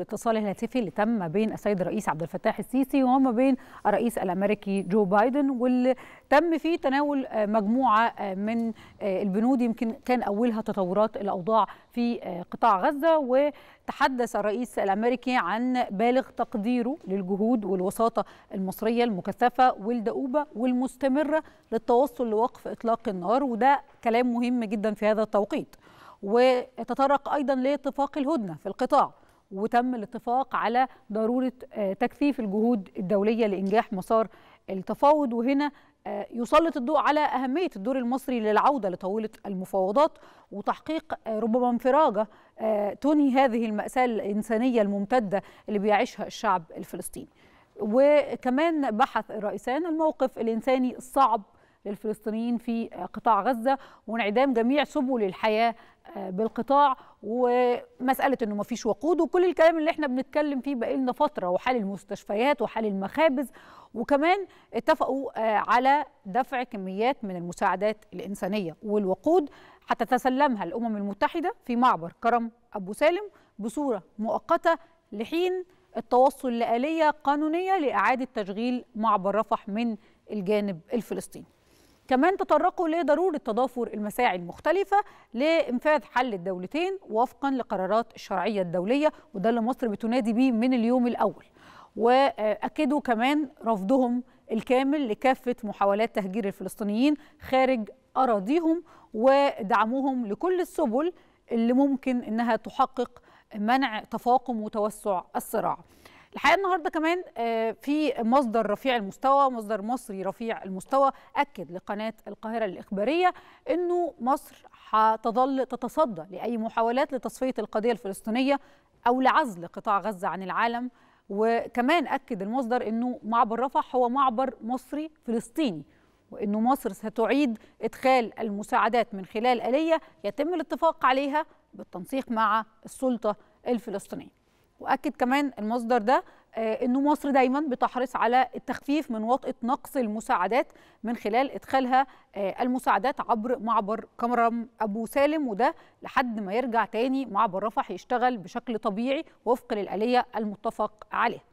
الاتصال الهاتفي اللي تم بين السيد الرئيس عبد الفتاح السيسي وما بين الرئيس الامريكي جو بايدن واللي تم فيه تناول آه، مجموعه آه، من آه، البنود يمكن كان اولها تطورات الاوضاع في قطاع غزه وتحدث الرئيس الامريكي عن بالغ تقديره للجهود والوساطه المصريه المكثفه والدؤوبه والمستمره للتوصل لوقف اطلاق النار وده كلام مهم جدا في هذا التوقيت وتطرق ايضا لاتفاق الهدنه في القطاع وتم الاتفاق على ضروره آه، تكثيف الجهود الدوليه لانجاح مسار التفاوض وهنا آه، يسلط الضوء على أهمية الدور المصري للعودة لطاولة المفاوضات وتحقيق آه، ربما انفراجة تنهي هذه المأساة الإنسانية الممتدة اللي بيعيشها الشعب الفلسطيني وكمان بحث الرئيسان الموقف الإنساني الصعب للفلسطينيين في قطاع غزة وانعدام جميع سبل الحياة آه، بالقطاع ومسألة أنه ما فيش وقود وكل الكلام اللي احنا بنتكلم فيه بقى لنا فترة وحال المستشفيات وحال المخابز وكمان اتفقوا آه، على دفع كميات من المساعدات الإنسانية والوقود حتى تسلمها الأمم المتحدة في معبر كرم أبو سالم بصورة مؤقتة لحين التوصل لآلية قانونية لإعادة تشغيل معبر رفح من الجانب الفلسطيني كمان تطرقوا لضرورة تضافر المساعي المختلفة لإنفاذ حل الدولتين وفقا لقرارات الشرعية الدولية وده اللي مصر بتنادي بيه من اليوم الأول وأكدوا كمان رفضهم الكامل لكافة محاولات تهجير الفلسطينيين خارج أراضيهم ودعمهم لكل السبل اللي ممكن إنها تحقق منع تفاقم وتوسع الصراع الحقيقه النهارده كمان آه، في مصدر رفيع المستوى مصدر مصري رفيع المستوى اكد لقناه القاهره الاخباريه انه مصر هتظل تتصدى لاي محاولات لتصفيه القضيه الفلسطينيه او لعزل قطاع غزه عن العالم وكمان اكد المصدر انه معبر رفح هو معبر مصري فلسطيني وانه مصر ستعيد ادخال المساعدات من خلال اليه يتم الاتفاق عليها بالتنسيق مع السلطه الفلسطينيه واكد كمان المصدر ده آه، انه مصر دايما بتحرص على التخفيف من وطأة نقص المساعدات من خلال ادخالها آه، المساعدات عبر معبر كمرم ابو سالم وده لحد ما يرجع تاني معبر رفح يشتغل بشكل طبيعي وفق للآلية المتفق عليها